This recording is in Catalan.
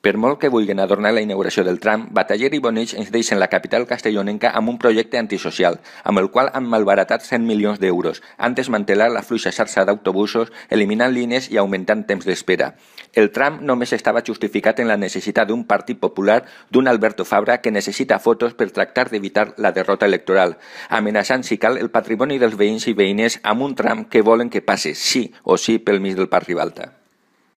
Per molt que vulguin adornar la inauguració del tram, Bataller i Bonich ens deixen la capital castellonenca amb un projecte antisocial, amb el qual han malbaratat 100 milions d'euros, han desmantelat la fluixa xarxa d'autobusos, eliminant línies i augmentant temps d'espera. El tram només estava justificat en la necessitat d'un partit popular d'un Alberto Fabra que necessita fotos per tractar d'evitar la derrota electoral, amenaçant si cal el patrimoni dels veïns i veïnes amb un tram que volen que passi sí o sí pel mig del Parc Ribalta.